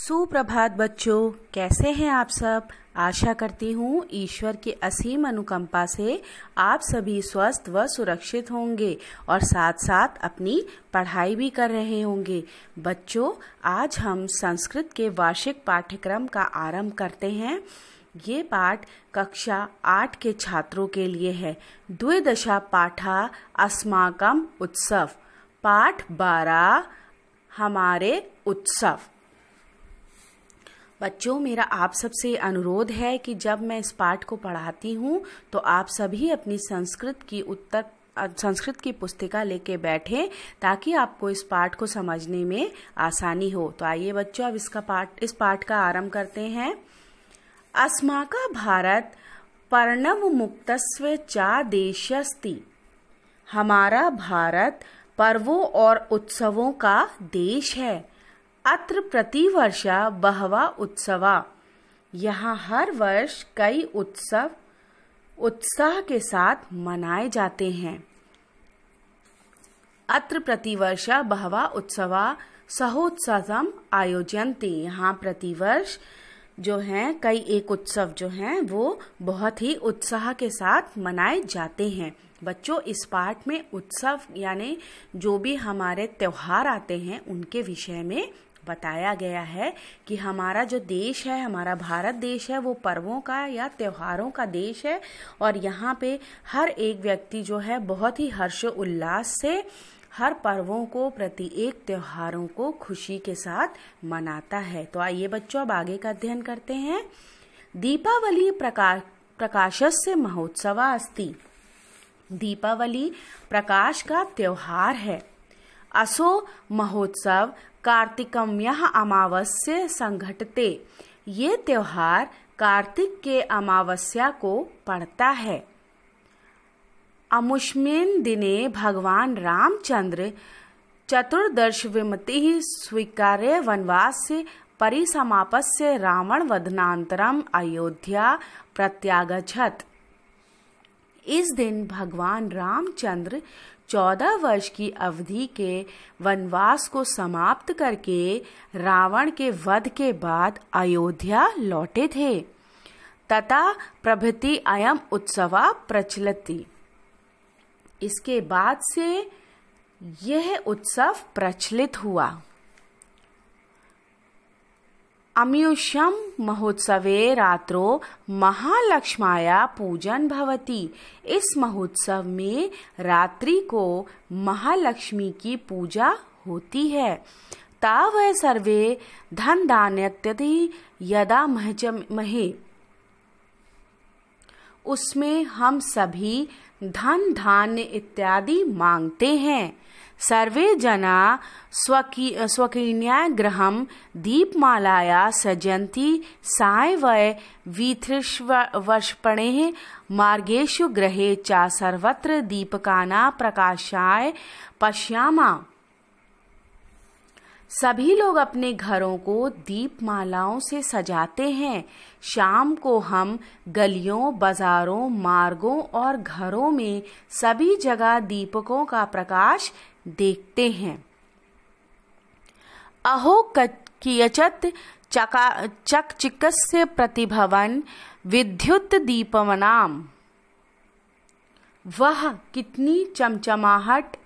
सुप्रभात बच्चों कैसे हैं आप सब आशा करती हूँ ईश्वर की असीम अनुकंपा से आप सभी स्वस्थ व सुरक्षित होंगे और साथ साथ अपनी पढ़ाई भी कर रहे होंगे बच्चों आज हम संस्कृत के वार्षिक पाठ्यक्रम का आरंभ करते हैं ये पाठ कक्षा आठ के छात्रों के लिए है द्विदशा पाठा अस्माकम उत्सव पाठ बारह हमारे उत्सव बच्चों मेरा आप सबसे अनुरोध है कि जब मैं इस पाठ को पढ़ाती हूँ तो आप सभी अपनी संस्कृत की उत्तर संस्कृत की पुस्तिका लेके बैठें ताकि आपको इस पाठ को समझने में आसानी हो तो आइए बच्चों अब इसका पाठ इस पाठ का आरंभ करते हैं अस्माका भारत पर्णव मुक्तस्व चा देशस्ती हमारा भारत पर्वों और उत्सवों का देश है अत्र प्रतिवर्ष बहवा उत्सवा यहाँ हर वर्ष कई उत्सव उत्साह के साथ मनाए जाते हैं अत्र प्रतिवर्ष बहवा उत्सवा आयोजन आयोजनते यहाँ प्रतिवर्ष जो है कई एक उत्सव जो हैं वो बहुत ही उत्साह के साथ मनाए जाते हैं बच्चों इस पाठ में उत्सव यानी जो भी हमारे त्यौहार आते हैं उनके विषय में बताया गया है कि हमारा जो देश है हमारा भारत देश है वो पर्वों का या त्योहारों का देश है और यहाँ पे हर एक व्यक्ति जो है बहुत ही हर्ष उल्लास से हर पर्वों को प्रति एक त्योहारों को खुशी के साथ मनाता है तो आइए बच्चों अब आगे का अध्ययन करते हैं दीपावली प्रकाश प्रकाशस्य महोत्सव अस्ति दीपावली प्रकाश का त्योहार है असो महोत्सव कार्तिकम्य अमावस्य संघटते ये त्यौहार कार्तिक के अमावस्या को पड़ता है अमुष्मिन दिने भगवान रामचंद्र चतुर्दश विमति स्वीकार्य वनवास से परिसमापस्य रावण वधनांतरम अयोध्या प्रत्यागछत इस दिन भगवान रामचंद्र चौदह वर्ष की अवधि के वनवास को समाप्त करके रावण के वध के बाद अयोध्या लौटे थे तथा प्रभृति अयम उत्सवा प्रचलित इसके बाद से यह उत्सव प्रचलित हुआ अमीयुष्यम महोत्सव रात्रो महालक्ष्माया पूजन भवती इस महोत्सव में रात्रि को महालक्ष्मी की पूजा होती है ताव सर्वे धन दान्यत्यति यदा महज महे उसमें हम सभी धन धान्य इत्यादि मांगते हैं सर्वे जना स्वकी स्वकीन्याग्रहं दीपमालाया सजन्ति साय वय वीथृष्वर्षपणेः मार्गेषु ग्रहे च सर्वत्र दीपकाना प्रकाशाय पश्यामा सभी लोग अपने घरों को दीपमालाओं से सजाते हैं शाम को हम गलियों बाजारों मार्गों और घरों में सभी जगह दीपकों का प्रकाश देखते हैं अहो कियचत चका चक प्रतिभवन विद्युत दीपवनाम वह कितनी चमचमाहट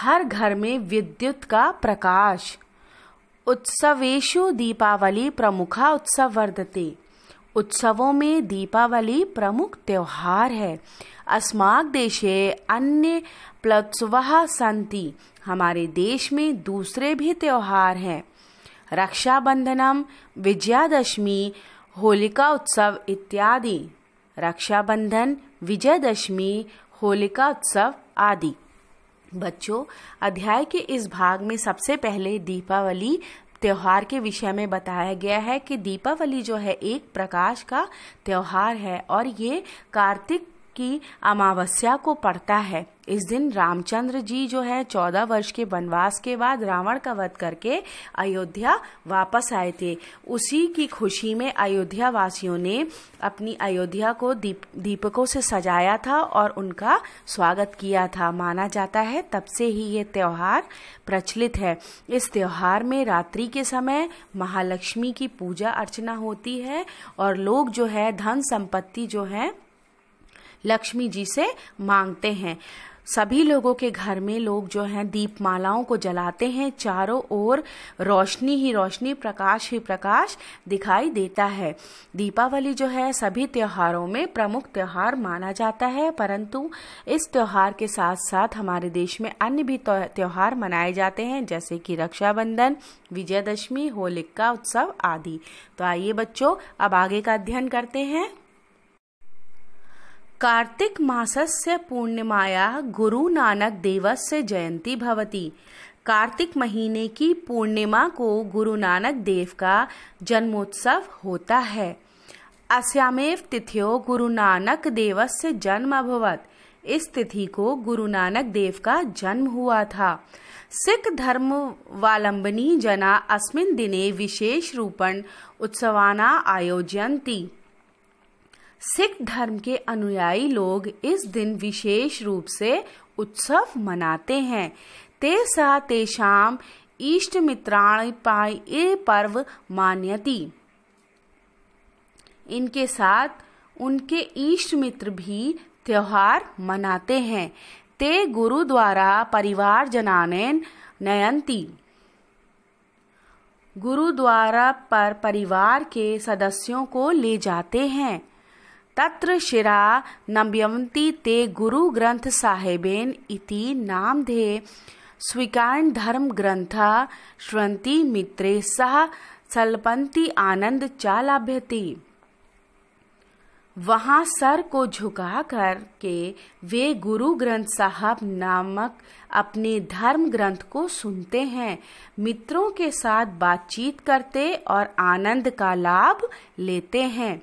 हर घर में विद्युत का प्रकाश उत्सवेशु दीपावली प्रमुखा उत्सव वर्धते उत्सवों में दीपावली प्रमुख त्यौहार है अस्माक देशे अन्य प्लत्सव संति हमारे देश में दूसरे भी त्यौहार हैं रक्षाबंधनम विजयादशमी होलिका उत्सव इत्यादि रक्षाबंधन विजयदशमी होलिका उत्सव आदि बच्चों अध्याय के इस भाग में सबसे पहले दीपावली त्यौहार के विषय में बताया गया है कि दीपावली जो है एक प्रकाश का त्यौहार है और ये कार्तिक की अमावस्या को पड़ता है इस दिन रामचंद्र जी जो है चौदह वर्ष के वनवास के बाद रावण का वध करके अयोध्या वापस आए थे उसी की खुशी में अयोध्या वासियों ने अपनी अयोध्या को दीप दीपकों से सजाया था और उनका स्वागत किया था माना जाता है तब से ही ये त्यौहार प्रचलित है इस त्यौहार में रात्रि के समय महालक्ष्मी की पूजा अर्चना होती है और लोग जो है धन संपत्ति जो है लक्ष्मी जी से मांगते हैं सभी लोगों के घर में लोग जो हैं दीपमालाओं को जलाते हैं चारों ओर रोशनी ही रोशनी प्रकाश ही प्रकाश दिखाई देता है दीपावली जो है सभी त्योहारों में प्रमुख त्यौहार माना जाता है परंतु इस त्यौहार के साथ साथ हमारे देश में अन्य भी त्यौहार मनाए जाते हैं जैसे कि रक्षाबंधन विजयदशमी होलिका उत्सव आदि तो आइए बच्चों अब आगे का अध्ययन करते हैं कार्तिक मासस्य पूर्णिमाया गुरु नानक देवस्य जयंती भवति कार्तिक महीने की पूर्णिमा को गुरु नानक देव का जन्मोत्सव होता है अस्यामेव तिथियो गुरु नानक देवस्य जन्म अभवत इस तिथि को गुरु नानक देव का जन्म हुआ था सिख वालंबनी जना अस्मिन दिने विशेष रूपण उत्सवाना आयोजयन्ति सिख धर्म के अनुयायी लोग इस दिन विशेष रूप से उत्सव मनाते हैं तेसा तेषाम ईष्ट मित्राण पाई ये पर्व मान्यति इनके साथ उनके ईष्ट मित्र भी त्योहार मनाते हैं ते गुरु द्वारा परिवार जनाने नयंती गुरुद्वारा पर परिवार के सदस्यों को ले जाते हैं तत्र शिरा नम्यन्ति ते गुरु ग्रंथ साहेबेन इति नामधे स्वीकारण धर्म ग्रंथ श्रंति मित्रे सह सलपंती आनंद चा लाभ्यति वहां सर को झुका कर के वे गुरु ग्रंथ साहब नामक अपने धर्म ग्रंथ को सुनते हैं मित्रों के साथ बातचीत करते और आनंद का लाभ लेते हैं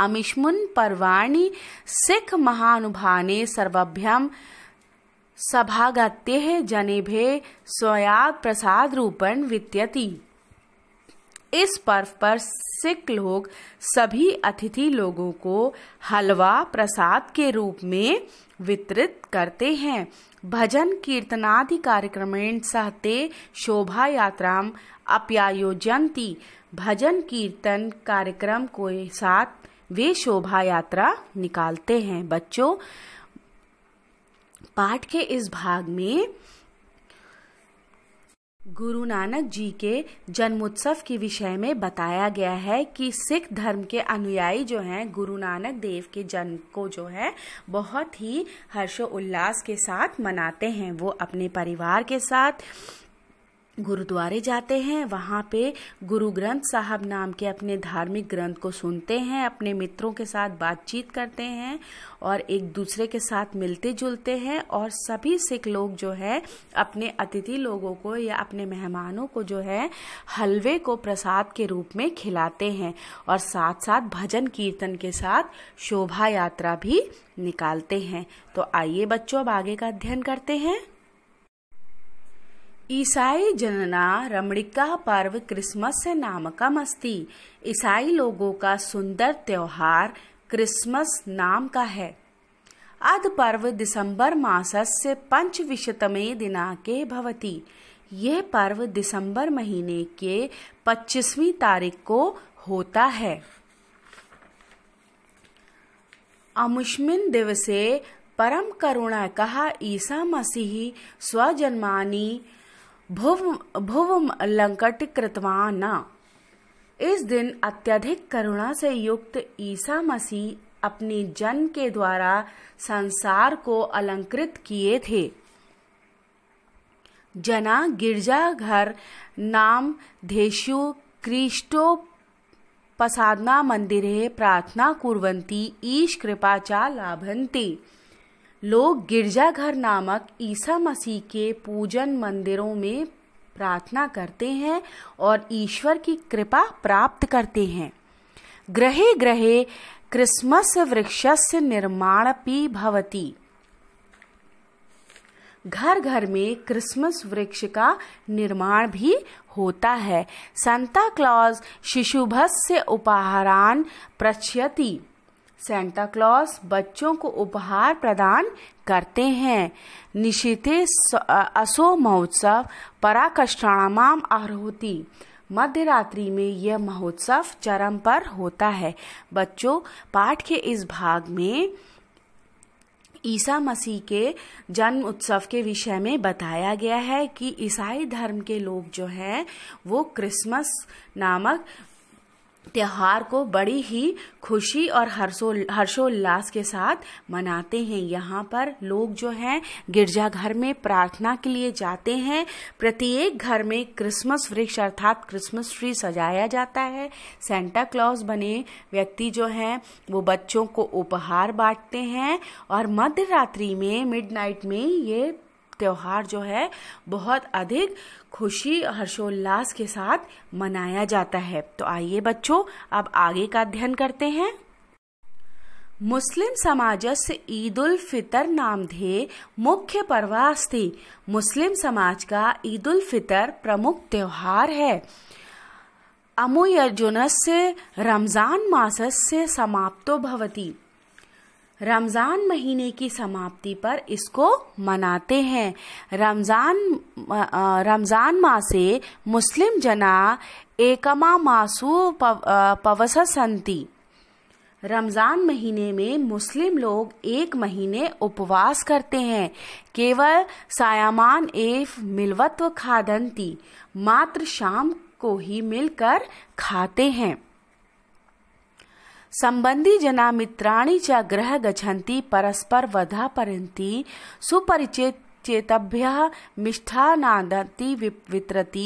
अमिष्मुन् पर्वाणि सिख महानुभाने सर्वभ्यम सभागत्ये जनेभे स्वया प्रसाद रूपण वित्यति इस पर्व पर सिख लोग सभी अतिथि लोगों को हलवा प्रसाद के रूप में वितरित करते हैं भजन कीर्तनादि कार्यक्रमेण सहते शोभा यात्रा अप्यायोजनती भजन कीर्तन कार्यक्रम के साथ वे शोभा यात्रा निकालते हैं बच्चों पाठ के इस भाग में गुरु नानक जी के जन्मोत्सव के विषय में बताया गया है कि सिख धर्म के अनुयायी जो हैं गुरु नानक देव के जन्म को जो है बहुत ही हर्षोल्लास के साथ मनाते हैं वो अपने परिवार के साथ गुरुद्वारे जाते हैं वहाँ पे गुरु ग्रंथ साहब नाम के अपने धार्मिक ग्रंथ को सुनते हैं अपने मित्रों के साथ बातचीत करते हैं और एक दूसरे के साथ मिलते जुलते हैं और सभी सिख लोग जो है अपने अतिथि लोगों को या अपने मेहमानों को जो है हलवे को प्रसाद के रूप में खिलाते हैं और साथ साथ भजन कीर्तन के साथ शोभा यात्रा भी निकालते हैं तो आइए बच्चों अब आगे का अध्ययन करते हैं ईसाई जनना रमणिका पर्व क्रिसमस से नामकम अस्ति ईसाई लोगों का सुंदर त्योहार क्रिसमस नाम का है अद पर्व दिसंबर मासस्य पंचविंशतमे दिनाके भवति यह पर्व दिसंबर महीने के 25वीं तारीख को होता है अमुष्मिन दिवसे परम करुणा कहा ईसा मसीह स्वजन्मानी भुव भुव लंकट कृतवान इस दिन अत्यधिक करुणा से युक्त ईसा मसीह अपने जन के द्वारा संसार को अलंकृत किए थे जना गिरजाघर नाम धेशु क्रिस्टो प्रसादना मंदिरे प्रार्थना कुर्वन्ति ईश कृपा च लाभन्ति लोग गिरजाघर नामक ईसा मसीह के पूजन मंदिरों में प्रार्थना करते हैं और ईश्वर की कृपा प्राप्त करते हैं ग्रहे ग्रहे क्रिसमस निर्माण पी भवती घर घर में क्रिसमस वृक्ष का निर्माण भी होता है संता क्लॉज शिशुभस्य उपहारान प्रचयती सेंटा क्लॉस बच्चों को उपहार प्रदान करते हैं निशिते असो महोत्सव पराकष्टाणाम आहुति मध्य रात्रि में यह महोत्सव चरम पर होता है बच्चों पाठ के इस भाग में ईसा मसीह के जन्म उत्सव के विषय में बताया गया है कि ईसाई धर्म के लोग जो हैं वो क्रिसमस नामक त्यौहार को बड़ी ही खुशी और हर्षो हर्षोल्लास के साथ मनाते हैं यहाँ पर लोग जो हैं गिरजाघर में प्रार्थना के लिए जाते हैं प्रत्येक घर में क्रिसमस वृक्ष अर्थात क्रिसमस ट्री सजाया जाता है सेंटा क्लॉज बने व्यक्ति जो हैं वो बच्चों को उपहार बांटते हैं और मध्य रात्रि में मिडनाइट में ये त्यौहार जो है बहुत अधिक खुशी हर्षोल्लास के साथ मनाया जाता है तो आइए बच्चों अब आगे का अध्ययन करते हैं मुस्लिम समाजस्य ईद उल फितर नाम थे मुख्य पर्व अस्ति मुस्लिम समाज का ईद उल फितर प्रमुख त्यौहार है से रमजान मासस्य समाप्तो भवती रमज़ान महीने की समाप्ति पर इसको मनाते हैं रमज़ान रमज़ान माह से मुस्लिम जना एकमा मासु पवस संति रमज़ान महीने में मुस्लिम लोग एक महीने उपवास करते हैं केवल सायामान एफ मिलवत्व खादंती मात्र शाम को ही मिलकर खाते हैं संबंधी जना मित्राणी च ग्रह गच्छन्ति परस्पर वधा परन्ति सुपरिचित चेतभ्य मिष्ठानादति वितरती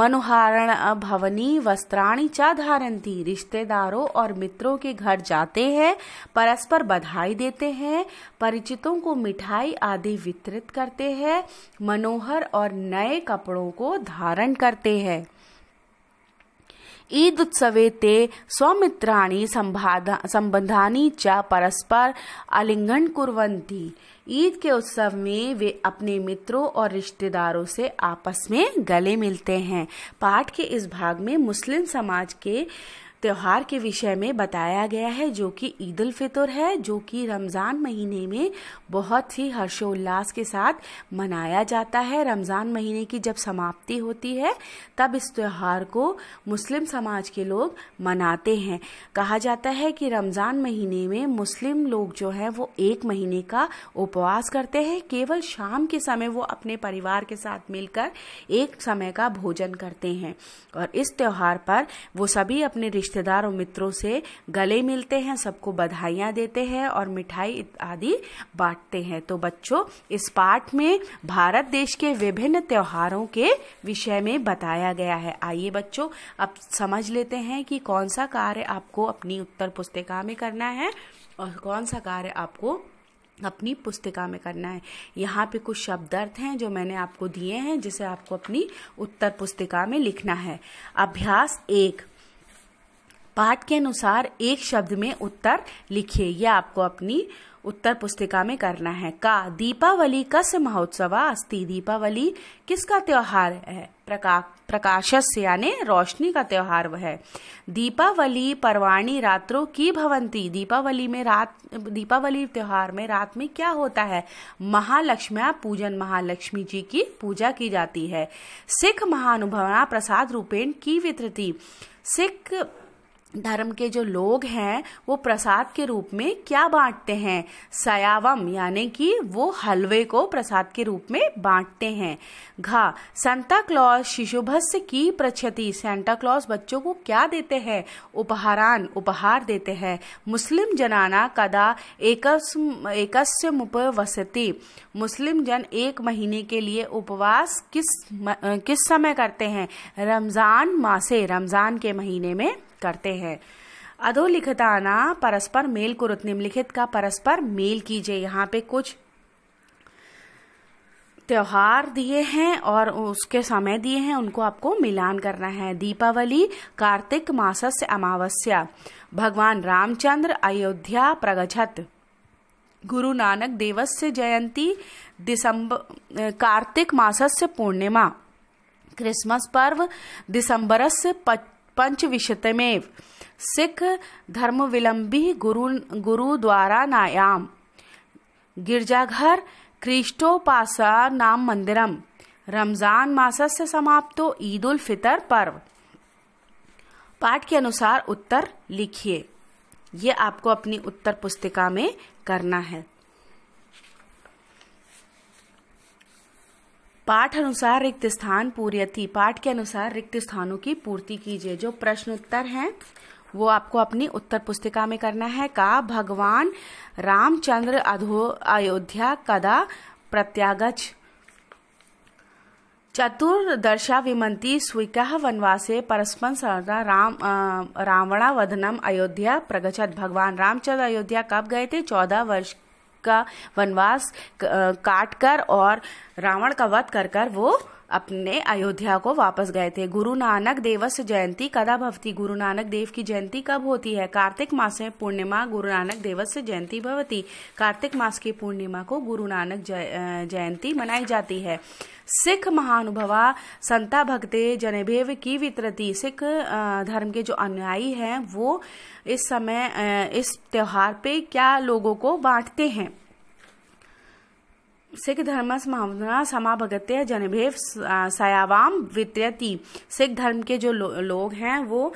मनोहारण भवनी वस्त्राणी च धारंती रिश्तेदारों और मित्रों के घर जाते हैं परस्पर बधाई देते हैं परिचितों को मिठाई आदि वितरित करते हैं मनोहर और नए कपड़ों को धारण करते हैं ईदुत्सवे ते स्वमित्राणि संबंधानी च परस्पर आलिंगन कुरंती ईद के उत्सव में वे अपने मित्रों और रिश्तेदारों से आपस में गले मिलते हैं पाठ के इस भाग में मुस्लिम समाज के त्यौहार के विषय में बताया गया है जो कि ईद उल फितर है जो कि रमज़ान महीने में बहुत ही हर्षोल्लास के साथ मनाया जाता है रमज़ान महीने की जब समाप्ति होती है तब इस त्यौहार को मुस्लिम समाज के लोग मनाते हैं कहा जाता है कि रमज़ान महीने में मुस्लिम लोग जो है वो एक महीने का उपवास करते हैं केवल शाम के समय वो अपने परिवार के साथ मिलकर एक समय का भोजन करते हैं और इस त्यौहार पर वो सभी अपने रिश्ते रिश्तेदार और मित्रों से गले मिलते हैं सबको बधाइयाँ देते हैं और मिठाई आदि बांटते हैं तो बच्चों इस पाठ में भारत देश के विभिन्न त्योहारों के विषय में बताया गया है आइए बच्चों अब समझ लेते हैं कि कौन सा कार्य आपको अपनी उत्तर पुस्तिका में करना है और कौन सा कार्य आपको अपनी पुस्तिका में करना है यहाँ पे कुछ शब्द अर्थ हैं जो मैंने आपको दिए हैं जिसे आपको अपनी उत्तर पुस्तिका में लिखना है अभ्यास एक पाठ के अनुसार एक शब्द में उत्तर लिखिए यह आपको अपनी उत्तर पुस्तिका में करना है का दीपावली कस महोत्सव अस्ति दीपावली किसका त्योहार है प्रकाश प्रकाशस यानी रोशनी का त्योहार वह है दीपावली परवाणी रात्रों की भवंती दीपावली में रात दीपावली त्योहार में रात में क्या होता है महालक्ष्मी पूजन महालक्ष्मी जी की पूजा की जाती है सिख महानुभवना प्रसाद रूपेण की वितरती सिख धर्म के जो लोग हैं वो प्रसाद के रूप में क्या बांटते हैं सयावम यानी कि वो हलवे को प्रसाद के रूप में बांटते हैं घा सांता क्लॉज शिशुभस्य की प्रक्षति सेंटा क्लॉज बच्चों को क्या देते हैं उपहारान उपहार देते हैं मुस्लिम जनाना कदा एकस्य उपवसती मुस्लिम जन एक महीने के लिए उपवास किस किस समय करते हैं रमजान मासे रमजान के महीने में करते हैं अधोलिखिताना परस्पर मेल कुरुत निम्नलिखित का परस्पर मेल कीजिए यहाँ पे कुछ त्योहार दिए हैं और उसके समय दिए हैं उनको आपको मिलान करना है दीपावली कार्तिक मासस अमावस्या भगवान रामचंद्र अयोध्या प्रगछत गुरु नानक देवस्य जयंती दिसंबर कार्तिक मासस्य पूर्णिमा क्रिसमस पर्व दिसंबरस्य पच पंचविशतमेव सिख धर्म विलंबी गुरु गुरुद्वारा नायाम गिरजाघर नाम मंदिरम रमजान मासस्य समाप्तो ईद उल फितर पर्व पाठ के अनुसार उत्तर लिखिए ये आपको अपनी उत्तर पुस्तिका में करना है पाठ अनुसार रिक्त स्थान पूरी थी पाठ के अनुसार रिक्त स्थानों की पूर्ति कीजिए जो प्रश्न उत्तर हैं वो आपको अपनी उत्तर पुस्तिका में करना है का भगवान रामचंद्र अधो अयोध्या कदा प्रत्यागच चतुर्दशा विमंती स्वीक वनवासे परस्पर सरदा राम रावणा वधनम अयोध्या प्रगचत भगवान रामचंद्र अयोध्या कब गए थे चौदह वर्ष का वनवास काट कर और रावण का वध कर कर वो अपने अयोध्या को वापस गए थे गुरु नानक देवस जयंती कदा भवती गुरु नानक देव की जयंती कब होती है कार्तिक मास में पूर्णिमा गुरु नानक देवस जयंती भवती कार्तिक मास की पूर्णिमा को गुरु नानक जयंती मनाई जाती है सिख महानुभवा संता भक्ते जनभेव की वितरती सिख धर्म के जो अनुयायी हैं वो इस समय इस त्योहार पे क्या लोगों को बांटते हैं सिख धर्म भावना समाभगत्य जनभेव सयावाम वितरती सिख धर्म के जो लो, लोग हैं वो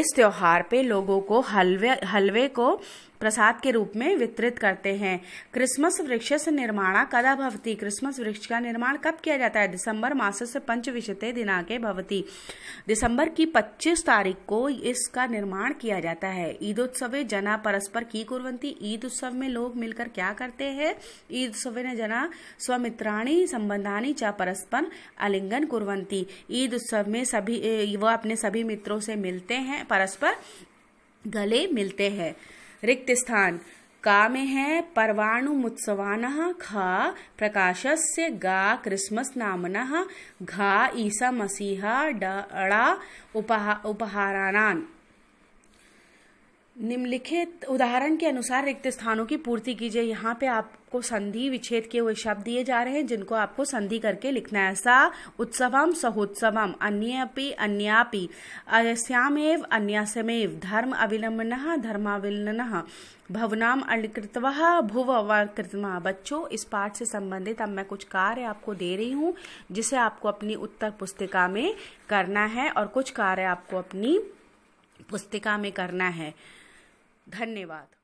इस त्योहार पे लोगों को हलवे हलवे को प्रसाद के रूप में वितरित करते हैं क्रिसमस वृक्ष से निर्माण कदा भवती क्रिसमस वृक्ष का निर्माण कब किया जाता है दिसंबर मास से पंचविशते दिनाके भवती दिसंबर की 25 तारीख को इसका निर्माण किया जाता है ईद उत्सव जना परस्पर की कुरवंती ईद उत्सव में लोग मिलकर क्या करते हैं ईद उत्सव ने जना स्वमित्राणी संबंधानी चाह परस्पर आलिंगन कुरवंती ईद उत्सव में सभी वह अपने सभी मित्रों से मिलते हैं परस्पर गले मिलते हैं रिक्त स्थान का में है परवाणुमुत्सवान घा प्रकाशस्य गा क्रिसमस नामन घा ईसा मसीहा डा उपहा उपहारानान निम्नलिखित उदाहरण के अनुसार रिक्त स्थानों की पूर्ति कीजिए यहाँ पे आपको संधि विच्छेद किए हुए शब्द दिए जा रहे हैं जिनको आपको संधि करके लिखना है सा उत्सवम सहोत्सवम अन्यपि अन्यापि अयस्यामेव अन्यासमेव धर्म अविलंबन धर्माविलन भवनाम अलकृतव भुव अवकृतमा बच्चों इस पाठ से संबंधित अब मैं कुछ कार्य आपको दे रही हूँ जिसे आपको अपनी उत्तर पुस्तिका में करना है और कुछ कार्य आपको अपनी पुस्तिका में करना है धन्यवाद